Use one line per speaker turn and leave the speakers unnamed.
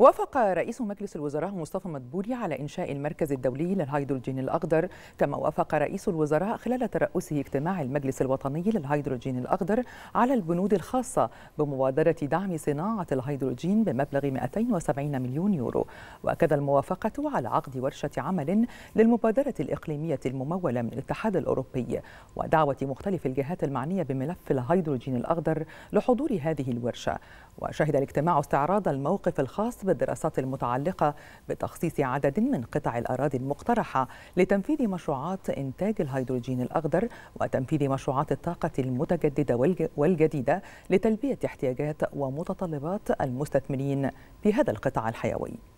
وافق رئيس مجلس الوزراء مصطفى مدبولي على إنشاء المركز الدولي للهيدروجين الأخضر كما وافق رئيس الوزراء خلال ترأسه اجتماع المجلس الوطني للهيدروجين الأخضر على البنود الخاصة بمبادرة دعم صناعة الهيدروجين بمبلغ 270 مليون يورو وكذا الموافقة على عقد ورشة عمل للمبادرة الإقليمية الممولة من الاتحاد الأوروبي ودعوة مختلف الجهات المعنية بملف الهيدروجين الأخضر لحضور هذه الورشة وشهد الاجتماع استعراض الموقف الخاص بالدراسات المتعلقة بتخصيص عدد من قطع الأراضي المقترحة لتنفيذ مشروعات إنتاج الهيدروجين الأخضر وتنفيذ مشروعات الطاقة المتجددة والجديدة لتلبية احتياجات ومتطلبات المستثمرين في هذا القطاع الحيوي